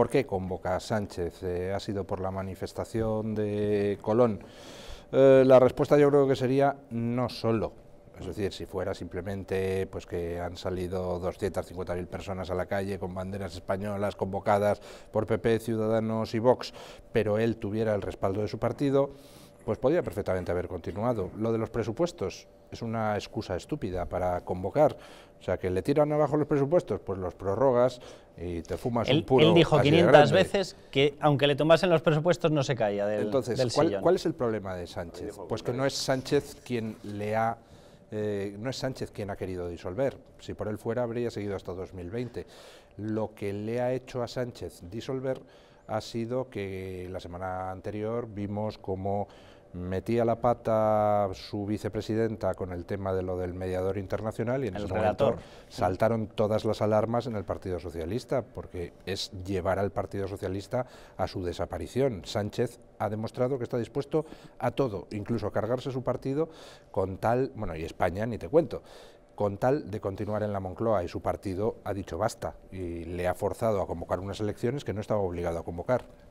¿Por qué convoca a Sánchez? Eh, ¿Ha sido por la manifestación de Colón? Eh, la respuesta yo creo que sería no solo. Es decir, si fuera simplemente pues que han salido 250.000 personas a la calle con banderas españolas convocadas por PP, Ciudadanos y Vox, pero él tuviera el respaldo de su partido, pues podía perfectamente haber continuado. Lo de los presupuestos es una excusa estúpida para convocar. O sea, que le tiran abajo los presupuestos, pues los prorrogas y te fumas un puro. Él dijo 500 veces que aunque le tomasen los presupuestos no se caía del Entonces, ¿cuál, ¿cuál es el problema de Sánchez? Pues que no es Sánchez quien le ha eh, no es Sánchez quien ha querido disolver. Si por él fuera, habría seguido hasta 2020. Lo que le ha hecho a Sánchez disolver ha sido que la semana anterior vimos cómo metía la pata su vicepresidenta con el tema de lo del mediador internacional y en el ese momento saltaron todas las alarmas en el Partido Socialista, porque es llevar al Partido Socialista a su desaparición. Sánchez ha demostrado que está dispuesto a todo, incluso a cargarse su partido con tal, bueno, y España ni te cuento con tal de continuar en la Moncloa y su partido ha dicho basta y le ha forzado a convocar unas elecciones que no estaba obligado a convocar.